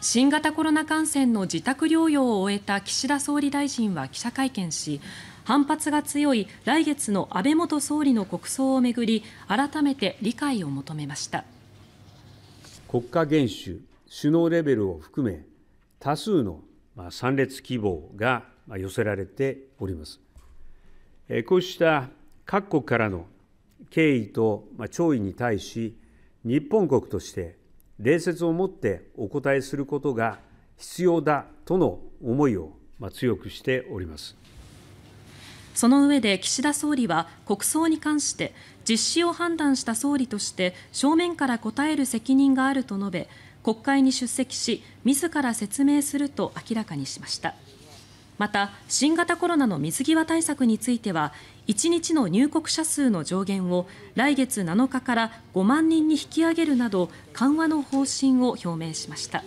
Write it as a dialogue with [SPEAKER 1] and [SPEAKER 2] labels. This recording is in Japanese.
[SPEAKER 1] 新型コロナ感染の自宅療養を終えた岸田総理大臣は記者会見し反発が強い来月の安倍元総理の国葬をめぐり改めて理解を求めました
[SPEAKER 2] 国家元首首脳レベルを含め多数の参列希望が寄せられておりますこうした各国からの敬意と弔意に対し日本国として礼節をもってお答えすることが必要だとの思いを強くしております。
[SPEAKER 1] その上で岸田総理は国葬に関して実施を判断した総理として正面から答える責任があると述べ国会に出席し自ら説明すると明らかにしました。また、新型コロナの水際対策については1日の入国者数の上限を来月7日から5万人に引き上げるなど緩和の方針を表明しました。